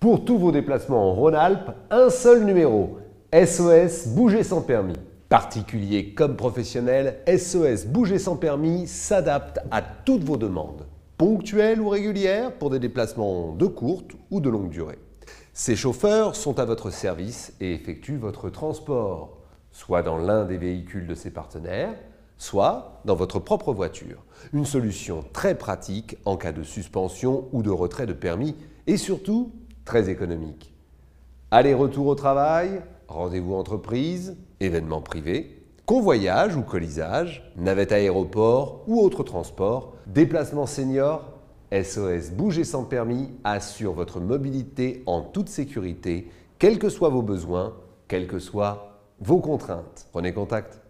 Pour tous vos déplacements en Rhône-Alpes, un seul numéro, SOS Bouger sans permis. Particulier comme professionnel, SOS Bouger sans permis s'adapte à toutes vos demandes, ponctuelles ou régulières, pour des déplacements de courte ou de longue durée. Ces chauffeurs sont à votre service et effectuent votre transport, soit dans l'un des véhicules de ses partenaires, soit dans votre propre voiture. Une solution très pratique en cas de suspension ou de retrait de permis et surtout très économique. Aller-retour au travail, rendez-vous entreprise, événement privés, convoyage ou colisage, navette aéroport ou autre transport, déplacement senior, SOS Bouger sans permis assure votre mobilité en toute sécurité, quels que soient vos besoins, quelles que soient vos contraintes. Prenez contact.